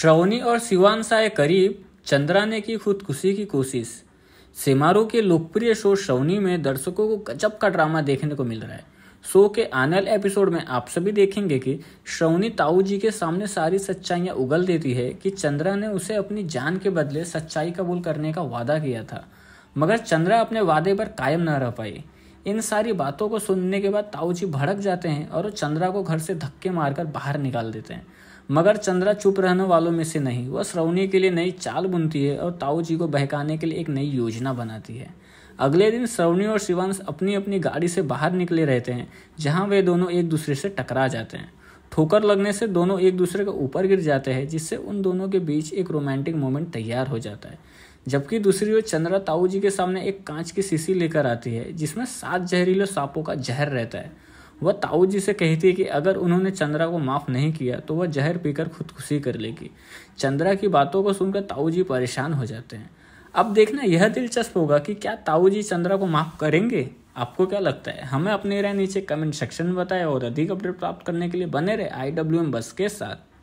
श्रवणी और सिवान साय करीब चंद्रा ने की खुदकुशी की कोशिश सेमारो के लोकप्रिय शो श्रवणी में दर्शकों को गजब का ड्रामा देखने को मिल रहा है शो के आने वाले एपिसोड में आप सभी देखेंगे कि श्रवणी ताऊ जी के सामने सारी सच्चाइयां उगल देती है कि चंद्रा ने उसे अपनी जान के बदले सच्चाई कबूल करने का वादा किया था मगर चंद्रा अपने वादे पर कायम न रह पाई इन सारी बातों को सुनने के बाद ताऊ जी भड़क जाते हैं और चंद्रा को घर से धक्के मारकर बाहर निकाल देते हैं मगर चंद्रा चुप रहने वालों में से नहीं वह श्रवणी के लिए नई चाल बुनती है और ताऊ जी को बहकाने के लिए एक नई योजना बनाती है अगले दिन श्रवणी और शिवांश अपनी अपनी गाड़ी से बाहर निकले रहते हैं जहां वे दोनों एक दूसरे से टकरा जाते हैं ठोकर लगने से दोनों एक दूसरे के ऊपर गिर जाते हैं जिससे उन दोनों के बीच एक रोमांटिक मोमेंट तैयार हो जाता है जबकि दूसरी ओर चंद्रा ताऊ जी के सामने एक कांच की शीशी लेकर आती है जिसमें सात जहरीले सांपों का जहर रहता है वह ताऊ जी से कहती है कि अगर उन्होंने चंद्रा को माफ़ नहीं किया तो वह जहर पीकर खुदकुशी कर लेगी चंद्रा की बातों को सुनकर ताऊ जी परेशान हो जाते हैं अब देखना यह दिलचस्प होगा कि क्या ताऊ जी चंद्रा को माफ़ करेंगे आपको क्या लगता है हमें अपने राय नीचे कमेंट सेक्शन में बताएं और अधिक अपडेट प्राप्त करने के लिए बने रहे आई बस के साथ